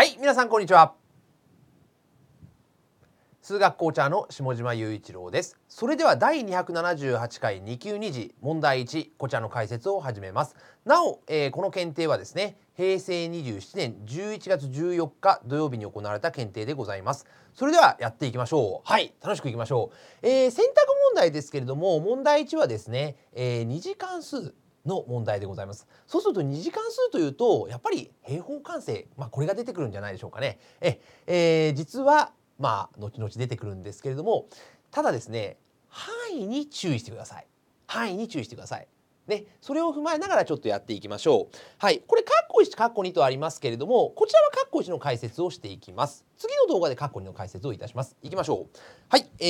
はい皆さんこんにちは数学校長の下島雄一郎ですそれでは第278回2級2次問題1こちらの解説を始めますなお、えー、この検定はですね平成27年11月14日土曜日に行われた検定でございますそれではやっていきましょうはい楽しくいきましょう、えー、選択問題ですけれども問題1はですね、えー、二次関数の問題でございます。そうすると2次関数というとやっぱり平方完成、まあ、これが出てくるんじゃないでしょうかね。ええー、実はまあ後々出てくるんですけれどもただですね範囲に注意してください。範囲に注意してください。ね、それを踏まえながらちょっとやっていきましょう。はい、これ、カッコ1、カッコ2とありますけれども、こちらはカッコ1の解説をしていきます。次の動画でカッコ2の解説をいたします。いきましょう。はい、え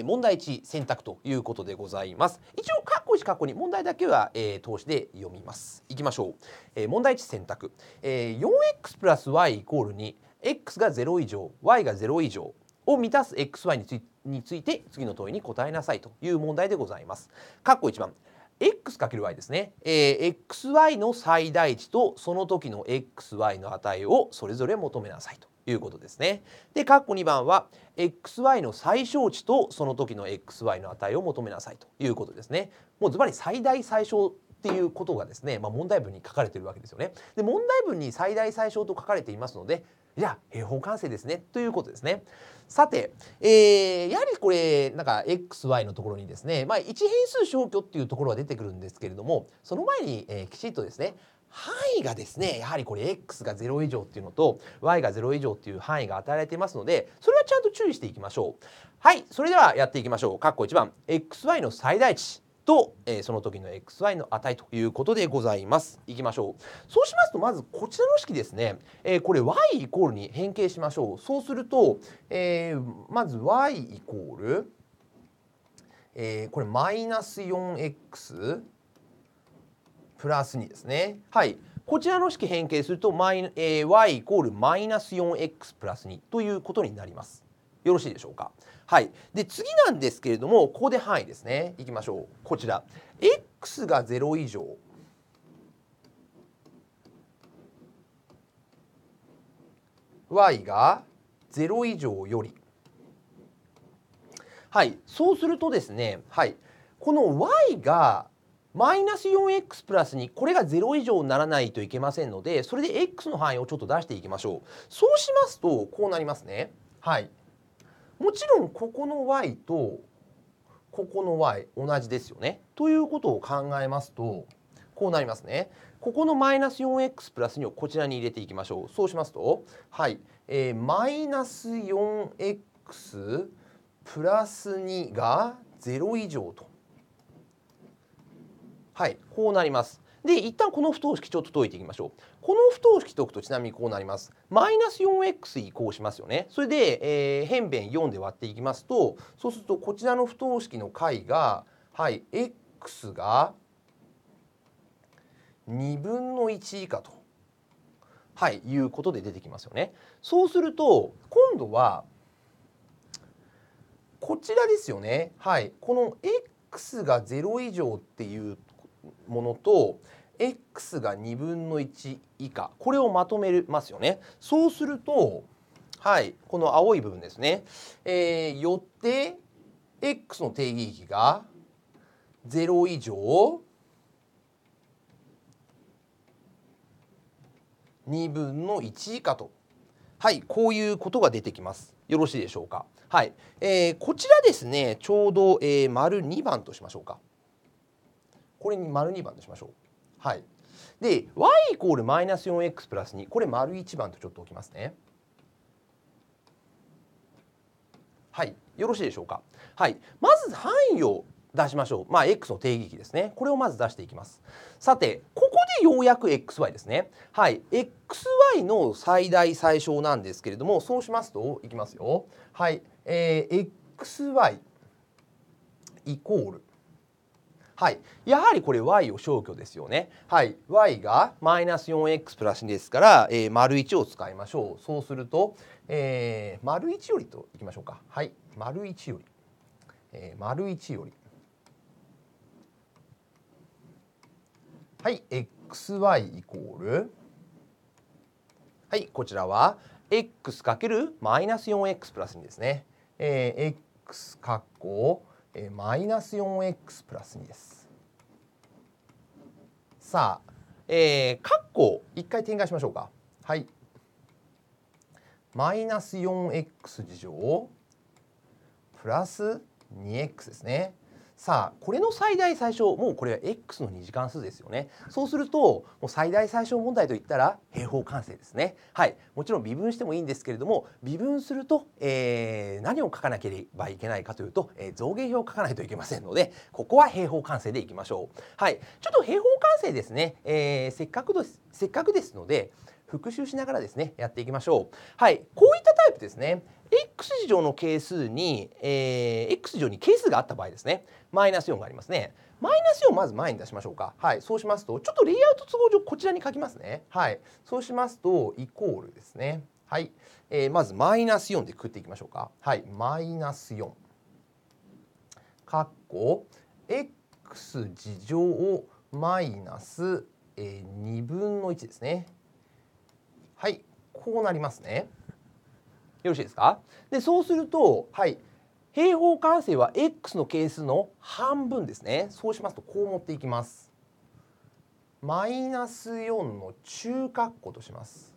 ー、問題1、選択ということでございます。一応、カッコ1、カッコ2、問題だけは、えー、通しで読みます。いきましょう。えー、問題1、選択。えー、4x プラス y イコール2、x が0以上、y が0以上を満たす xy について次の問いに答えなさいという問題でございます。括弧1番。x かける y ですね、えー、xy の最大値とその時の xy の値をそれぞれ求めなさいということですね。で、括弧2番は xy の最小値とその時の xy の値を求めなさいということですね。もうズバリ最大最小っていうことがですね、まあ、問題文に書かれているわけですよね。で問題文に最大最小と書かれていますのでじゃあ平方完成ですねということですね。さて、えー、やはりこれなんか xy のところにですね、まあ、1変数消去っていうところは出てくるんですけれどもその前に、えー、きちっとですね範囲がですねやはりこれ x が0以上っていうのと y が0以上っていう範囲が与えられていますのでそれはちゃんと注意していきましょう。はいそれではやっていきましょう。っこ1番 xy の最大値と、えー、その時の xy の値ということでございます。いきましょう。そうしますとまずこちらの式ですね、えー、これ y イコールに変形しましょう。そうすると、えー、まず y イコール、えー、これマイナス 4x プラス2ですね。はい。こちらの式変形すると、マイえー、y イコールマイナス 4x プラス2ということになります。よろしいでしょうか。はい、で次なんですけれどもここで範囲ですねいきましょうこちら x が0以上が0以上よりはいそうするとですねはいこの y がマイナス 4x プラスにこれが0以上にならないといけませんのでそれで x の範囲をちょっと出していきましょうそうしますとこうなりますねはいもちろんここの y とここの y 同じですよね。ということを考えますとこうなりますね。ここのマイナス 4x プラス2をこちらに入れていきましょう。そうしますとはい、えー、マイナス 4x プラス2が0以上と。はい、こうなります。で一旦この不等式ちょっと解いていきましょうこの不等式解くとちなみにこうなりますマイナス 4x 移行しますよねそれで、えー、辺辺4で割っていきますとそうするとこちらの不等式の解がはい x が2分の1以下と、はい、いうことで出てきますよね。そうすると今度はこちらですよね。はい、この x が0以上っていうものと x が2分の1以下これをまとめますよね。そうするとはいこの青い部分ですね。えー、よって x の定義域が0以上2分の1以下とはいこういうことが出てきます。よろしいでしょうか。はい、えー、こちらですねちょうど、えー、丸2番としましょうか。これに丸2番としましょう。はい。で y イコールマイナス 4x プラス2これ丸1番とちょっと置きますね。はい。よろしいでしょうか。はい。まず範囲を出しましょう。まあ、x の定義域ですね。これをまず出していきます。さて、ここでようやく xy ですね。はい。xy の最大最小なんですけれども、そうしますと、いきますよ。はい。えー、xy イコールはい、やはりこれ y を消去ですよね。はい、y がマイナス 4x プラス2ですから、えー、丸1を使いましょう。そうすると、えー、丸1よりといきましょうか。はい、丸1より、えー、丸1より。はい、xy イコール。はい、こちらは x かけるマイナス 4x プラス2ですね。えー、x かっこえー、マイナス 4x プラス2です。さあ、えー、括弧一回展開しましょうか。はい。マイナス 4x 事乗プラス 2x ですね。さあこれの最大最小もうこれは x の2次関数ですよねそうするともう最大最小問題といったら平方完成ですねはいもちろん微分してもいいんですけれども微分すると、えー、何を書かなければいけないかというと、えー、造形表を書かないといけませんのでここは平方完成でいきましょうはいちょっと平方完成ですね、えー、せっかくですせっかくですので復習しながらですねやっていきましょう。はいこういったタイプですね x 次乗の係数に、えー、x 乗に係数があった場合ですねマイナス4がありますね。マイナス4まず前に出しましょうか。はい、そうしますとちょっとレイアウト都合上こちらに書きますね。はい、そうしますとイコールですね。はい、えー、まずマイナス4で食っていきましょうか。はい、マイナス4。かっこ x 次乗をマイナス2分の1ですね。はいこうなりますねよろしいですかでそうすると、はい、平方完成は x の係数の半分ですねそうしますとこう持っていきますマイナス四の中括弧とします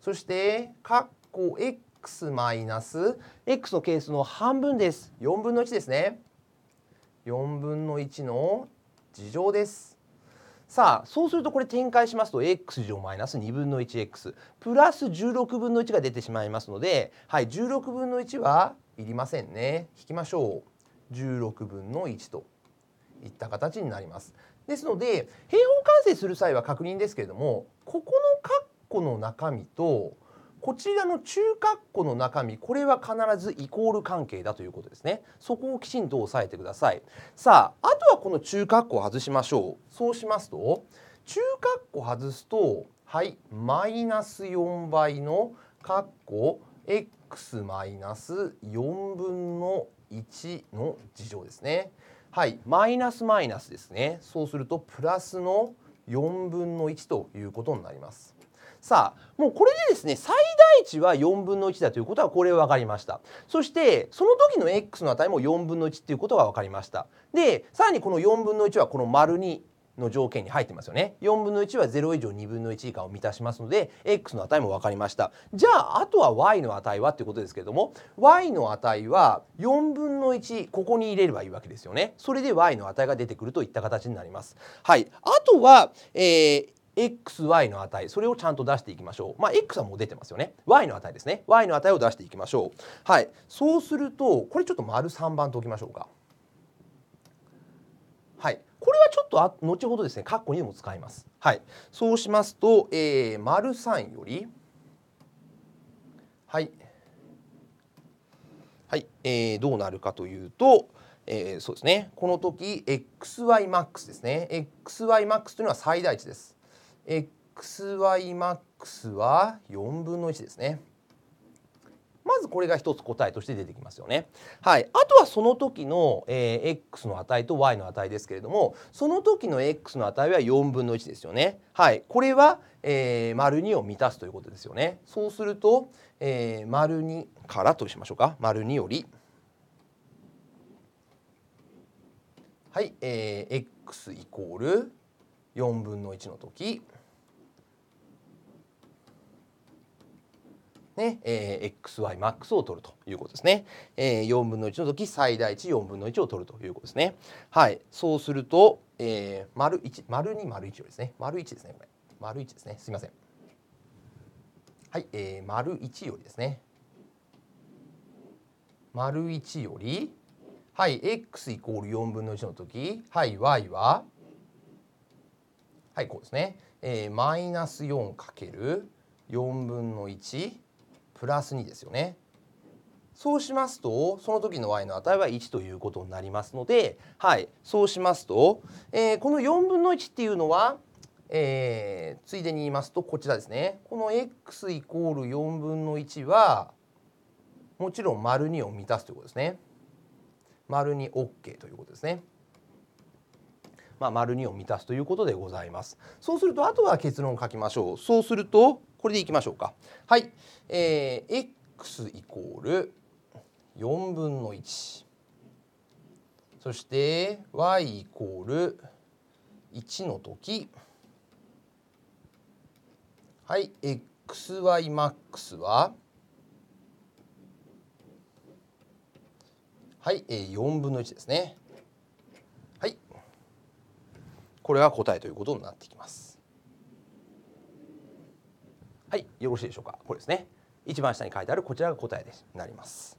そして括弧 x マイナス x の係数の半分です四分の一ですね四分の一の次乗ですさあそうするとこれ展開しますと x 乗マイナス2分の 1x プラス16分の1が出てしまいますので、はい、16分の1はいりませんね引きましょう16分の1といった形になります。ですので平方完成する際は確認ですけれどもここの括弧の中身とこちらの中括弧の中身これは必ずイコール関係だということですねそこをきちんと押さえてくださいさああとはこの中括弧を外しましょうそうしますと中括弧外すとはいマイナス4倍の括弧 x マイナス4分の1の事情ですねはいマイナスマイナスですねそうするとプラスの4分の1ということになりますさあもうこれでですね最大値は4分の1だということはこれ分かりましたそしてその時の x の値も4分の1っていうことが分かりましたでさらにこの4分の1はこの丸2の条件に入ってますよね4分の1は0以上2分の1以下を満たしますので x の値も分かりましたじゃああとは y の値はっていうことですけれども y の値は4分の1ここに入れればいいわけですよねそれで y の値が出てくるといった形になりますはいあとは、えー xy の値それをちゃんと出していきましょうまあ x はもう出てますよね y の値ですね y の値を出していきましょうはいそうするとこれちょっと丸3番とおきましょうかはいこれはちょっとあ後ほどですね括弧にも使いますはいそうしますと、えー、丸3よりはいはい、えー、どうなるかというと、えー、そうですねこの時 xymax ですね xymax というのは最大値です xymax は4分の1ですね。まずこれが一つ答えとして出てきますよね。はい、あとはその時の、えー、x の値と y の値ですけれどもその時の x の値は4分の1ですよね。はい、これは、えー、丸2を満たすということですよね。そうすると、えー、丸2からとしましょうか丸2より。はい、えー、x イコール4分の1の時。ね、えー、XYMAX を取るということですね、えー、4分の1の時最大値4分の1を取るということですねはいそうすると、えー、丸1丸2丸1ですね丸1ですねこれ丸1ですねすいませんはい、えー、丸1よりですね丸1よりはい x イコール4分の1の時はい y ははいこうですね、えー、マイナス4かける4分の1プラス2ですよね。そうしますとその時の y の値は1ということになりますので、はい、そうしますと、えー、この4分の1っていうのは、えー、ついでに言いますとこちらですねこの x イコール4分の1はもちろん丸2を満たすということですね。丸 2OK ということですね。まあ、丸2を満たすということでございます。そうするとあとは結論を書きましょう。そうするとこれでいきましょうか。はい、えー、x イコール4分の1そして y イコール1の時はい x y ックスははい、えー、4分の1ですね。これが答えということになってきます。はい、よろしいでしょうか。これですね。一番下に書いてあるこちらが答えですなります。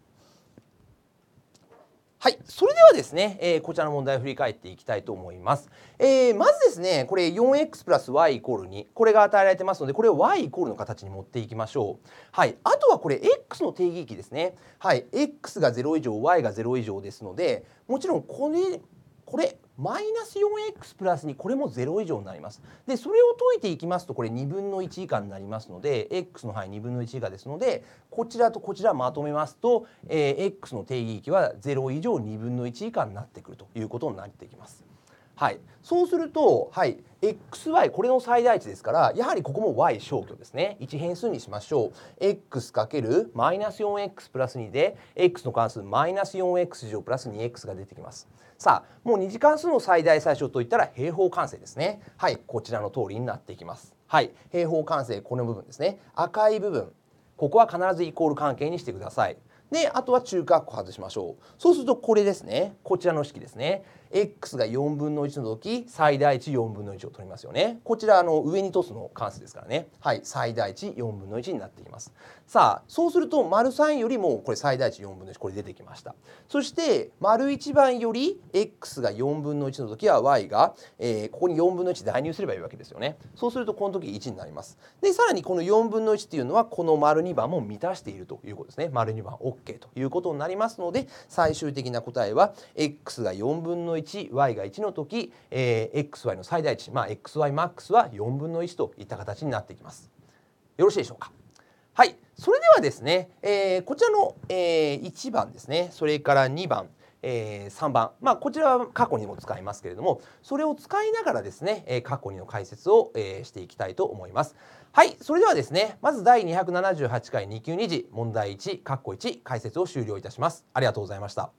はい、それではですね、えー、こちらの問題を振り返っていきたいと思います。えー、まずですね、これ 4x プラス y イコール2、これが与えられてますので、これを y イコールの形に持っていきましょう。はい、あとはこれ x の定義域ですね。はい、x が0以上、y が0以上ですので、もちろんこれ、これ、マイナス 4x プラスにこれも0以上になります。でそれを解いていきますとこれ2分の1以下になりますので x の範囲2分の1以下ですのでこちらとこちらまとめますと、えー、x の定義域は0以上2分の1以下になってくるということになってきます。はい、そうすると、はい、xy これの最大値ですからやはりここも y 消去ですね1変数にしましょう x けるマイナス 4x プラス2で x の関数マイナス 4x 乗プラス 2x が出てきますさあもう2次関数の最大最小といったら平方完成ですねはいこちらの通りになっていきますはい平方完成この部分ですね赤い部分ここは必ずイコール関係にしてくださいであとは中括弧外しましょうそうするとこれですねこちらの式ですね x が4分の1の時最大値4分の1を取りますよね。こちらあの上にとすの関数ですからね。はい、最大値4分の1になっています。さあそうすると丸3よりもこれ最大値4分の1これ出てきました。そして丸1番より x が4分の1の時は y が、えー、ここに4分の1代入すればいいわけですよね。そうするとこの時1になります。でさらにこの4分の1っていうのはこの丸2番も満たしているということですね。丸2番 OK ということになりますので最終的な答えは x が4分の1 1 y が1の時、えー、xy の最大値、まあ、xymax は4分の1といった形になってきます。よろしいでしょうか。はい、それではですね、えー、こちらの、えー、1番ですね、それから2番、えー、3番、まあ、こちらは過去にも使いますけれどもそれを使いながらですね、えー、過去にの解説を、えー、していきたいと思います。はいそれではですねまず第278回2級2次問題1括弧1解説を終了いたします。ありがとうございました。